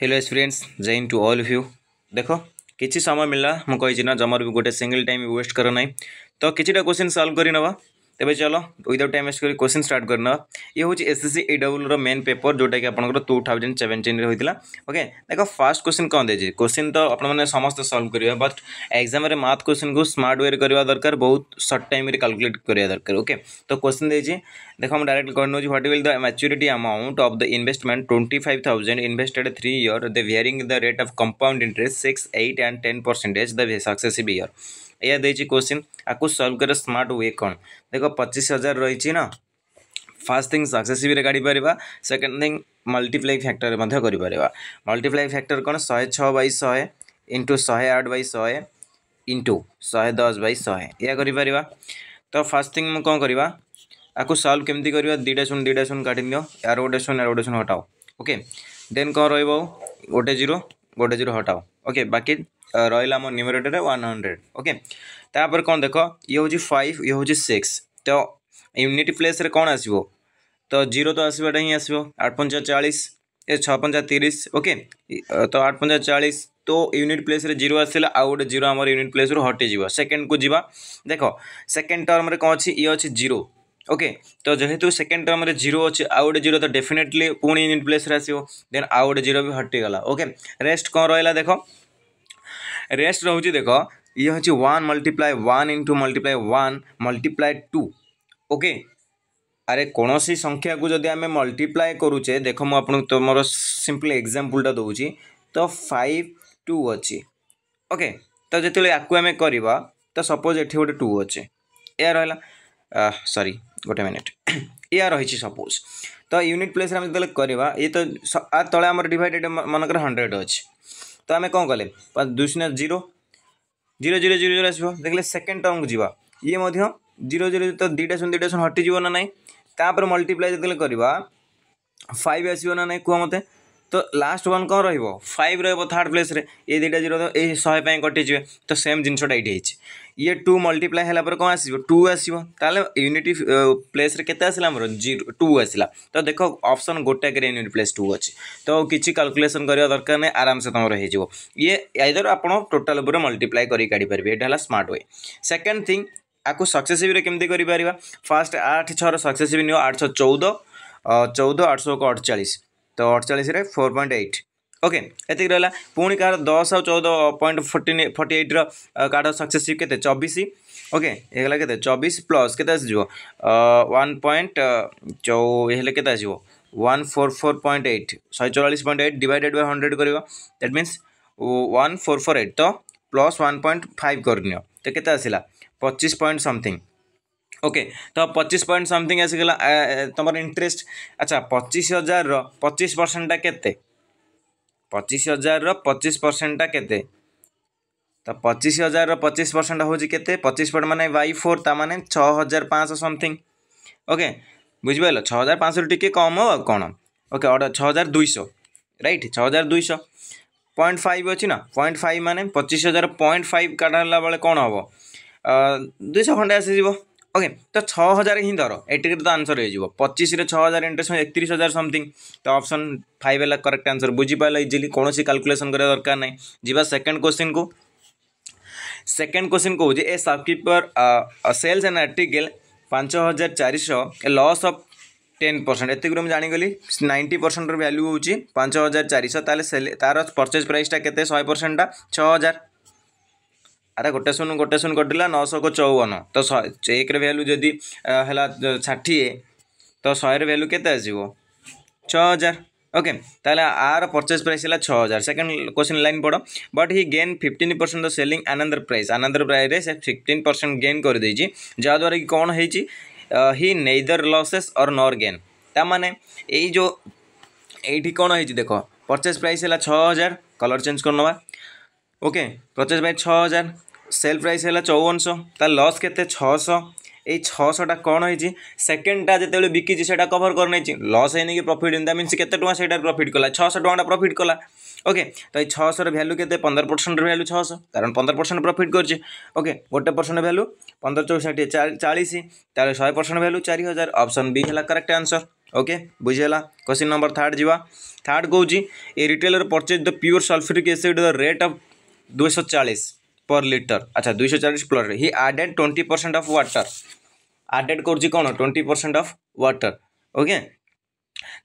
hello students जय इन to all of you देखो किसी समय मिलला मुझे ना जमार भी गोटे सिंगल टाइम वेस्ट करना तो किसी क्वेश्चन सल्व करने ତେବେ ଚାଲ ୱିଦାଉଟ୍ ଟାଇମ୍ ୱେଷ୍ଟ କରି କୋଶ୍ଚିନ୍ ଷ୍ଟାର୍ଟ କରିନେବା ଇଏ ହେଉଛି ଏସ୍ ଏସ୍ ସି ଇ ଡବ୍ଲ୍ୟୁର ମେନ୍ ପେପର ଯେଉଁଟାକି ଆପଣଙ୍କର ଟୁ ଥାଉଜେଣ୍ଡ ସେଭେଣ୍ଟିନ୍ରେ ହୋଇଥିଲା ଓକେ ଦେଖ ଫାର୍ଷ୍ଟ କୋଶ୍ଚିନ୍ କ'ଣ ଦେଇଛି କୋଶ୍ଚିନ୍ ତ ଆପଣମାନେ ସମସ୍ତେ ସଲ୍ଭ କରିବା ବଟ୍ ଏକ୍ଜାମ୍ରେ ମାଥ୍ କୋଶ୍ଚିନ୍କୁ ସ୍ମାର୍ଟ ୱେରେ କରିବା ଦରକାର ବହୁତ ସର୍ଟ ଟାଇମ୍ରେ କାଲକୁଲେଟ୍ କରିବା ଦରକାର ଓକେ ତ କୋଶ୍ଚିନ୍ ଦେଇଛି ଦେଖ ମୁଁ ଡାଇରେକ୍ଟ କହିନେଉଛି what will the maturity amount of the investment twenty five thousand invested three year the varying the rate of compound interest six eight and ten percentage the successive year या दे question आपको solve कर smart way कौन देख पचीस हजार रही ना फास्ट थिंग सक्सेसिव काढ़ीपर सेकेंड थिंग मल्टीप्लाई फैक्टर कर मल्टीप्लाई फैक्टर कौन शहे छः बै शहे इंटू शहे आठ बै शहे इंटू शहे दस बै शहे या तो फास्ट थिंग मुझे कौन करवा आपको सल्व केमी कर दुटा शून दुटा शून काटि दिव यार गोटे शून यार गोटे शून हटाओ ओके देन कौन रो जीरो गोटे जीरो हटाओ ओके बाकी रहा आम न्यूमरेटर वन हंड्रेड ओके तापर कौन देख ये हूँ फाइव ये हूँ सिक्स तो यूनिट प्लेस कौन आसो तो जीरो तो आसवाटा ही आसो आठ पंचा चालीस ए छः पंचा तीस ओके तो आठ पंचा चालीस तो यूनिट प्लेस रे जीरो आसा आउ गोटे जीरो आम यूनिट प्लेस रु हटिज सेकेंड को जी देख सेकेंड टर्म कौन अच्छी ये अच्छी जीरो ओके तो जेहेतु सेकेंड टर्म जीरो अच्छे आउ गोटे जीरो तो डेफिनेटली पुणी यूनिट प्लेस आसो देन आउ गोटे जीरो भी हटिगला ओके रेस्ट कौन रहा देख ରେଷ୍ଟ ରହୁଛି ଦେଖ ଇଏ ହେଉଛି one multiply one into multiply one multiply two okay ଆରେ କୌଣସି ସଂଖ୍ୟାକୁ ଯଦି ଆମେ ମଲ୍ଟିପ୍ଲାଏ କରୁଛେ ଦେଖ ମୁଁ ଆପଣଙ୍କୁ ତୁମର ସିମ୍ପଲ୍ ଏକ୍ଜାମ୍ପଲ୍ଟା ଦେଉଛି ତ ଫାଇଭ୍ ଟୁ ଅଛି ଓକେ ତ ଯେତେବେଳେ ୟାକୁ ଆମେ କରିବା ତ ସପୋଜ୍ ଏଠି ଗୋଟେ ଟୁ ଅଛି ଏହା ରହିଲା ସରି ଗୋଟେ ମିନିଟ୍ ଏହା ରହିଛି ସପୋଜ୍ ତ ୟୁନିଟ୍ ପ୍ଲେସ୍ରେ ଆମେ ଯେତେବେଳେ କରିବା ଇଏ ତ ଆ ତଳେ ଆମର ଡିଭାଇଡେଡ଼୍ ମନେକର ହଣ୍ଡ୍ରେଡ଼୍ ଅଛି ତ ଆମେ କ'ଣ କଲେ ଦୁଇ ଶୂନ୍ୟ zero zero zero zero zero ଆସିବ ଦେଖିଲେ ସେକେଣ୍ଡ ଟର୍ମକୁ ଯିବା ଇଏ ମଧ୍ୟ ଜିରୋ ଜିରୋ ତ ଦୁଇଟା ଶୂନ ଦୁଇଟା ଶୂନ ହଟିଯିବ ନା ନାହିଁ ତାପରେ ମଲ୍ଟିପ୍ଲାଏ ଯେତେବେଳେ କରିବା ফাইভ আসবে না নাই কুয়া মতে तो लास्ट वन कौन रोज फाइव रार्ड प्लेस ये दुटा जीरो शहे कटिजे तो सेम जिनटा ये ये टू मल्टीप्लाई है कौन आस टू आसवे यूनिट प्लेस के जीरो टू आसा तो देखो अपसन गोटे के यूनिट प्लेस टू अच्छे तो किसी काल्कुलेसन करवा दरकार नहीं आराम से तुम्हारे हो जाए आप टोटाल उपर मल्टीप्लाई है स्मार्ट वे सेकंड थिंग आपको सक्सेसिव केमती कर फास्ट आठ छः सक्सेसिव नि आठ छः चौदह चौदह आठ सौ अड़चाश तो अड़चाश फोर पॉइंट एट ओके ये रहा पुणी कार दस आ चौदह पॉइंट फोर्टन फोर्टी एट्र कार सक्सेसशिप के चबीश ओके ये के चबीश प्लस के वन पॉइंट चौ ये के one four four point eight शहे चौरास point eight divided by hundred कर that means one four four eight तो प्लस वन पॉइंट फाइव करनी तो के आसला पचिश पॉइंट समथिंग ओके तो पचिश पॉइंट समथिंग आसगला तुम इंटरेस्ट अच्छा पचिश हजार रचिश परसेंटा के पचिश हजार रचिश परसेंटा के तो पचिश हजार रचिश परसेंट हूँ के पचिश पॉइंट मानने वाई फोर ताने हजार पाँच समथिंग ओके बुझीपाल छजार पाँच टी कम हो कौन ओके छजार दुईश रईट हजार दुईश पॉइंट फाइव अच्छी ना पॉइंट फाइव मानने पचिश हजार पॉइंट फाइव काटाला बेले कौन हम दुईश खंडे आसीज ওকে তো ছ হাজার হি ধর এটিকে তো আনসর হয়ে যাব পঁচিশে ছ হাজার ইন্টারেস্ট একত্রিশ হাজার সমথিং তো অপশন ফাইভ হল করেক্ট আনসর বুঝিপার ইজিলি কোণী কাল্কুলেসন করা দরকার নাই যা সেকেন্ড কোশ্চিন কু সেকেন্ড কোশ্চিন কହୁଛି a shopkeeper sells and article পাঁচ হাজার চারিশ লস অফ টেন পরসেন্ট এতে মু জাগলি নাইন্টি পরসেন্টর ভ্যালু হচ্ছে পাঁচ হাজার চারিশ তাহলে তার পরচেজ প্রাইসটা কেতে শহে পরসেন্টটা ছ হাজার अरे गोटे ଶୂନ गोटे ଶୂନ କଟିଲା ନଅଶହକୁ ଚଉବନ ତ ଏକରେ ଭ୍ୟାଲୁ ଯଦି ହେଲା ଷାଠିଏ ତ ଶହେର ଭ୍ୟାଲୁ କେତେ ଆସିବ ଛଅ ହଜାର ओके ताले आर परचेज प्राइस है छः हजार सेकेंड क्वेश्चन लाइन पढ़ but he gain fifteen percent the selling आनंदर प्राइस आनंदर प्राइस से फिफ्टन परसेंट गेन करदे जहाँद्वारा कि कौन हो हि लसेस और नर गेन ताने यही ये कौन हो देख परचेज प्राइस है छः हजार कलर चेंज कर नवा ओके परचेज प्राइस छः हजार ସେଲ୍ ପ୍ରାଇସ୍ ହେଲା ଚଉବନଶହ ତା ଲସ୍ କେତେ ଛଅଶହ ଏଇ ଛଅଶହଟା କ'ଣ ହେଇଛି ସେକେଣ୍ଡଟା ଯେତେବେଳେ ବିକିଛି ସେଇଟା କଭର୍ କରିନେଇଛି ଲସ୍ ହେଇନି କି ପ୍ରଫିଟ୍ ହେଇନି ତା ମିନ୍ସ କେତେ ଟଙ୍କା ସେଇଟା ପ୍ରଫିଟ୍ କଲା ଛଅଶହ ଟଙ୍କାଟା ପ୍ରଫିଟ୍ କଲା ଓକେ ତ ଏଇ ଛଅଶହର ଭ୍ୟାଲୁ କେତେ ପନ୍ଦର ପରସେଣ୍ଟର ଭ୍ୟାଲୁ ଛଅଶହ କାରଣ ପନ୍ଦର ପରସେଣ୍ଟ ପ୍ରଫିଟ୍ କରିଛି ଓକେ ଗୋଟେ ପରସେଣ୍ଟ ଭ୍ୟାଲୁ ପନ୍ଦର ଚଉଷଠି ଚାଳିଶ ତା'ହେଲେ ଶହେ ପରସେଣ୍ଟ ଭ୍ୟାଲୁ ଚାରି ହଜାର ଅପସନ୍ ବି ହେଲା କରେକ୍ଟ ଆନ୍ସର୍ ଓକେ ବୁଝିଗଲା କ୍ୱେଶ୍ଚିନ୍ ନମ୍ବର ଥାର୍ଡ଼ ଯିବା ଥାର୍ଡ଼ କହୁଛି a retailer purchase the pure sulphuric acid the rate of ଦୁଇଶହ ଚାଳିଶ पर लिटर अच्छा दुई चालीस chloride he added twenty percent of water added कर twenty percent of water okay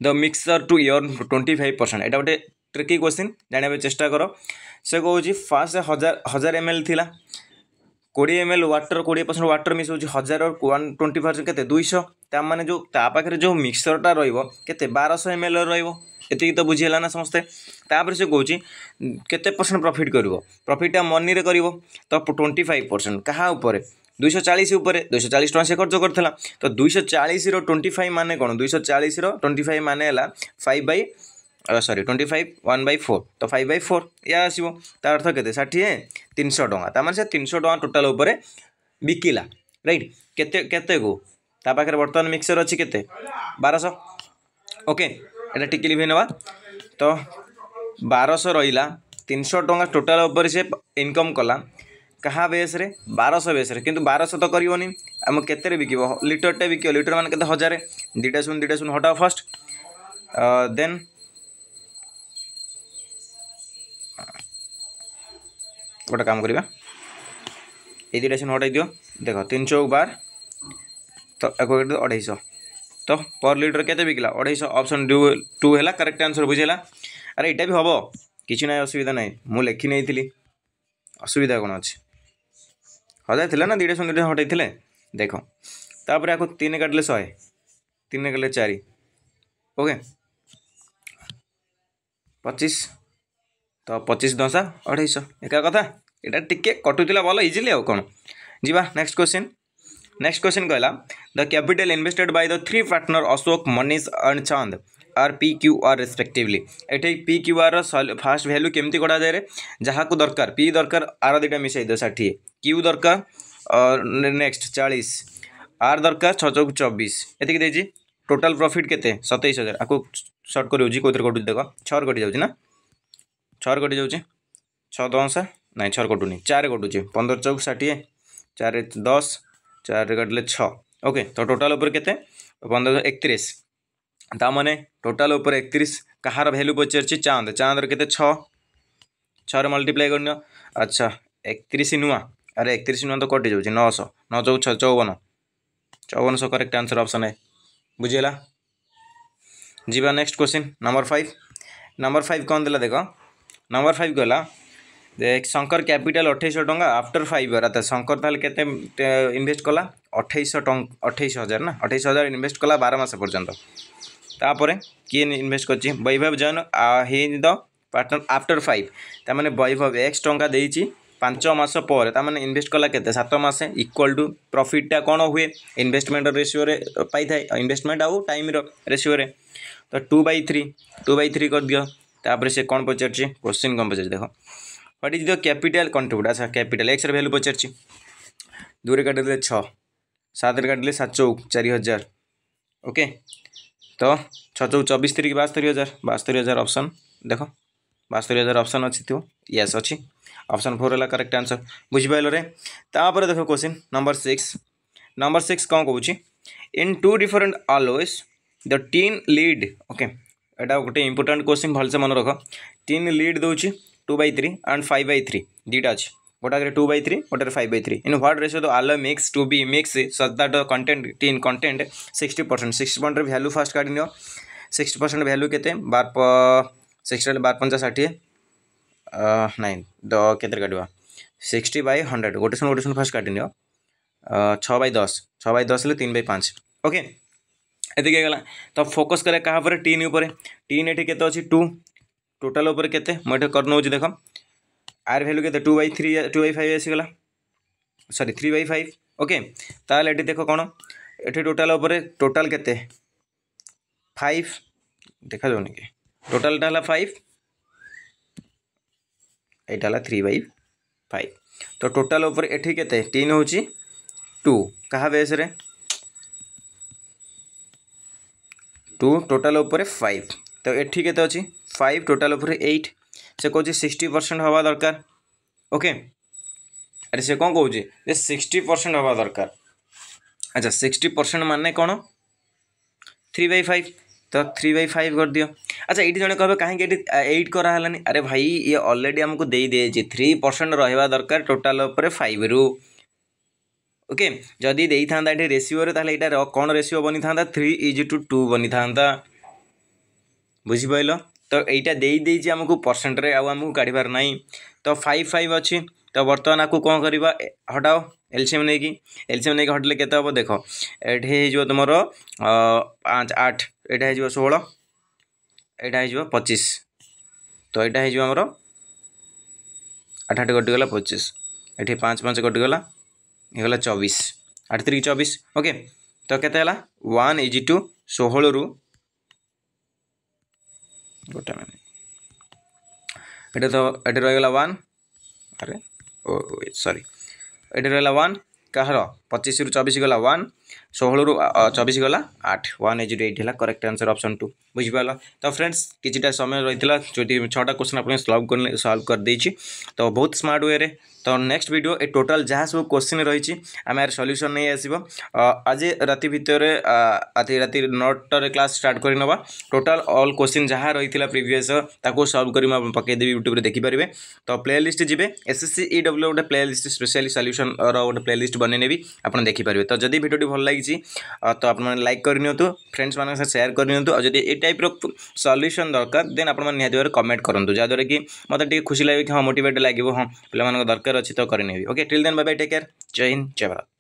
the mixture टू इयर ट्वेंटी फाइव परसेंट यहाँ गोटे ट्रिकी क्वेश्चन जाना चेस्टा कर से कौन फास्ट हजार हजार एम एल था कोड़े एम एल ওয়াটর कोड़े परसेंट ওয়াটর মিশাଉଛି হাজার हजार টোয়েন্টি পারসেন্ট परसेंट দুইশহ তা মানে যে তা পাখে যে মিক্সরটা রহব কেতে বারশহ এম এল রহব এতিকি তো तापर से कौच केत परसेंट प्रफिट कर प्रफिटा मनी कर तो ट्वेंटी फाइव परसेंट क्या दुई दुईश चालीस दुईश चालीस टाँग से खर्च करता तो दुईश चालीस ट्वेंटी फाइव मान कौन दुई चालीस ट्वेंटी फाइव मान है फाइव बै सरी twenty five one by four तो फाइव बै फोर या आसो तार अर्थ के षाठी तीन शौ टाँह से तीन शौ टाँग टोटाल बिकला रईट के पाखे बर्तमान मिक्सर अच्छे बारश ओके ये टिकली लिभ ना तो ବାରଶହ ରହିଲା ତିନିଶହ ଟଙ୍କା ଟୋଟାଲ୍ ଉପରେ ସେ ଇନକମ୍ କଲା କାହା ବେସ୍ରେ ବାରଶହ ବେସ୍ରେ କିନ୍ତୁ ବାରଶହ ତ କରିବନି ଆମ କେତେରେ ବିକିବ ଲିଟରଟେ ବିକିବ ଲିଟର ମାନେ କେତେ ହଜାରେ ଦୁଇଟା ଶୂନ ଦୁଇଟା ଶୂନ ହଟାଅ ଫାର୍ଷ୍ଟ ଦେନ୍ ଗୋଟେ କାମ କରିବା এই দুইটা শূন্য হটাই দিও দেখো তিনশো বার তো একো অঢ়াইশ তো পর লিটর কেতে বিকলা অঢ়াইশ অপশন টু হল করেক্ট আনসর বুঝেলা ଆରେ ଏଇଟା ବି ହେବ କିଛି ନାହିଁ ଅସୁବିଧା ନାହିଁ ମୁଁ ଲେଖି ନେଇଥିଲି ଅସୁବିଧା କ'ଣ ଅଛି ହଜାର ଥିଲା ନା ଦୁଇଟା ଶୂନ ଦୁଇଟା ହଟେଇଥିଲେ ଦେଖ ତାପରେ ଆକୁ ତିନି କାଟିଲେ ଶହେ ତିନି କାଟିଲେ ଚାରି ଓକେ ପଚିଶ ତ ପଚିଶ ଦଶା ଅଢ଼େଇଶହ ଏକା କଥା ଏଇଟା ଟିକେ କଟୁଥିଲା ଭଲ ଇଜିଲି ଆଉ କ'ଣ ଯିବା ନେକ୍ସଟ କ୍ୱେଶ୍ଚିନ୍ नेक्स्ट क्वेश्चन कहला the capital invested by the three partner Ashok Manish and Chand are P Q R respectively एटे P Q R fast value केमती कड़ा जाए जहाँ को दरकार पी दरकार आर दुटा मिसाइद षाठी क्यू दरकार नेक्स्ट चालीस आर दरकार छः चौक चबीस एतिक टोटाल प्रफिट के सतैश हजार आपको सर्ट कर देख छर कटि जा छर कटि जा छा ना छर कटुनि चार कटुचे पंदर चौक षाठी चार दस चार कटिले छके तो टोटाल एक तीस ताने टोटाल उपर एक कहार भैल्यू पचार चाँद चांद के छः कर अच्छा एक नुआ अरे एक नुआ तो कटि जाऊँ नौश नौ चौ छ चौवन चौवन सौ करेक्ट आंसर अप्सन ए बुझेगा जी next question number five number five कौन देला देख नंबर फाइव कहला देख शंकर कैपिटाल अठाईश टाँग आफ्टर फाइव इयर अर्थात शंकर ताल के इनभेस्ट कला अठाई अठाई हजार ना अठाई हजार इनभेस्ट कला बार मस पर्यटन তাপরে কিয়ে ইনভেস্ট করছি Vaibhav Jain he the partner after five তার মানে বৈভব এক্স টঙ্কা দিয়েছি পাঁচ মাস পরে তার মানে ইনভেস্ট কলা কেতে সাত মাসে ইকুয়াল টু প্রফিটটা কোণ হুয়ে ইনভেস্টমেন্টর রেসিওরে পাই ইনভেস্টমেন্ট আউ টাইমর রেসিওরে তো two by three two by three করদিও তাপরে সে কোণ পচারছে কোশ্চিন কোণ পচারছে দেখো what is the capital contribute আচ্ছা ক্যাপিটাল এক্সর ভ্যালু পচারছি দুরে কাটিদেলে ছ সাতের কাটিলে সাত চৌক চারি হাজার ওকে तो छः चौ चबिश बास्तरी हजार बास्तरी हजार अप्सन देख बास्तरी हजार अप्सन अच्छी थी यस अच्छी अप्सन फोर है करेक्ट आंसर बुझिपाल तापर देख question number six number six कौन कौन in two different alloys the tin lead okay यहाँ गोटे इंपोर्टां क्वेश्चन भलसे मन रख टीन लीड दूसरी two by three and five by three दुटा अच्छे what are 2 by 3 what are 5 by 3 in what ratio the alloy mix to be mixed such that the content in content 60 percent 60 percent value first card in your 60 percent value केते बार sixty बार पंचा षाठी nine the केतर काटवा sixty by hundred गोटे शुण गोटे शुण fast काटि नि छः बै दस छः बै दस तीन बै पाँच ओके ଏତିକି ହେଇଗଲା ତ ଫୋକସ୍ କରିବା କାହା ଉପରେ ଟିନ୍ ଉପରେ ଟିନ୍ ଏଠି କେତେ ଅଛି ଟୁ ଟୋଟାଲ୍ ଉପରେ କେତେ ମୁଁ ଏଠି କରିନେଉଛି ଦେଖ आर भैल्यू के two by three two by five आसगला सरी थ्री बै फाइव ओके ये देख कौन ये टोटाल टोटाल के फाइव देखा जाऊन कि टोटालटा फाइव यहाँ थ्री बै फाइव तो टोटाल टेन हो टू क्या बेस रे टू टोटाल फाइव तो ये के फाइव टोटाल एट से कह सिक्सटी परसेंट हवा दरकार ओके अरे से कौन कहे सिक्सटी परसेंट हवा दरकार अच्छा सिक्सटी परसेंट मान कौन थ्री बै फाइव तो थ्री बै फाइव कर दियो अच्छा ये जन कह कहीं एट करानी अरे भाई ये अलरेडी आमको दे दिए थ्री परसेंट रहा दरकार टोटाल फाइव रु ओके जदि दे था रेसीओ रहा कौन रेसीओ बनी था थ्री इज टू टू बनी था बुझिपल ତ ଏଇଟା ଦେଇଦେଇଛି ଆମକୁ ପରସେଣ୍ଟରେ ଆଉ ଆମକୁ କାଢ଼ିବାର ନାହିଁ ତ ଫାଇଭ୍ ଫାଇଭ୍ ଅଛି ତ ବର୍ତ୍ତମାନ ଆକୁ କ'ଣ କରିବା ହଟାଅ ଏଲସିଏମ୍ ନେଇକି ଏଲସିଏମ୍ ନେଇକି ହଟିଲେ କେତେ ହେବ ଦେଖ ଏଠି ହେଇଯିବ ତୁମର ପାଞ୍ଚ ଆଠ ଏଇଟା ହେଇଯିବ ଷୋହଳ ଏଇଟା ହେଇଯିବ ପଚିଶ ତ ଏଇଟା ହେଇଯିବ ଆମର ଆଠ ଆଠ କଟିଗଲା ପଚିଶ ଏଠି ପାଞ୍ଚ ପାଞ୍ଚ କଟିଗଲା ହେଇଗଲା ଚବିଶ ଆଠ ତିରିକି ଚବିଶ ଓକେ ତ କେତେ ହେଲା ୱାନ୍ ଇଜି ଟୁ ଷୋହଳରୁ গোটা মানে এটা তো এটা রয়েগলা ওয়ান আরে ও সরি এটা রয়েগলা ওয়ান কাহার পঁচিশ রু চবিশ গলা ওয়ান ଷୋହଳରୁ ଚବିଶ ଗଲା ଆଠ ୱାନ୍ ଏ ଜିରୋ ଏଇଟ୍ ହେଲା କରେକ୍ଟ ଆନ୍ସର୍ ଅପସନ୍ ଟୁ ବୁଝିପାରିଲ ତ ଫ୍ରେଣ୍ଡସ୍ କିଛିଟା ସମୟ ରହିଥିଲା ଯଦି ଛଅଟା କୋଶ୍ଚିନ୍ ଆପଣ ସଲ୍ଭ ସଲ୍ଭ କରିଦେଇଛି ତ ବହୁତ ସ୍ମାର୍ଟ ୱେରେ ତ ନେକ୍ସଟ ଭିଡ଼ିଓ ଏ ଟୋଟାଲ ଯାହା ସବୁ କୋଶ୍ଚିନ୍ ରହିଛି ଆମେ ଏହାର ସଲ୍ୟୁସନ୍ ନେଇ ଆସିବ ଆଜି ରାତି ଭିତରେ ଆଜି ରାତି ନଅଟାରେ କ୍ଲାସ୍ ଷ୍ଟାର୍ଟ କରିନେବା ଟୋଟାଲ ଅଲ୍ କୋଶ୍ଚିନ୍ ଯାହା ରହିଥିଲା ପ୍ରିଭିୟସ୍ ତାକୁ ସଲ୍ଭ କରି ମୁଁ ପକାଇଦେବି ୟୁଟ୍ୟୁବରେ ଦେଖିପାରିବେ ତ ପ୍ଲେ ଲିଷ୍ଟ ଯିବେ S S C E W ଗୋଟେ ପ୍ଲେ ଲିଷ୍ଟ ସ୍ପେଶାଲି ସଲ୍ୟୁସନ୍ର ଗୋଟେ ପ୍ଲେ ଲିଷ୍ଟ ବନେଇ ନେବି ଆପଣ ଦେଖିପାରିବେ ତ ଯଦି ଭିଡ଼ିଓଟି ଭଲ লাগিছি তো আপনার লাইক করে নিতু ফ্রেন্ডস মান সেয়ার করে নিতু আর যদি এই টাইপ্র সল্যুসন দরকার দেন আপনার নিহতি ভাবে কমেন্ট করতু যাদ্বারা কি মতো টিকি খুশি লাগে হ্যাঁ মোটিভেট লাগবে হ্যাঁ পিলা দরকার অছি তো করে নেবি okay till then bye bye take care জয় হিন্দ জয় ভারত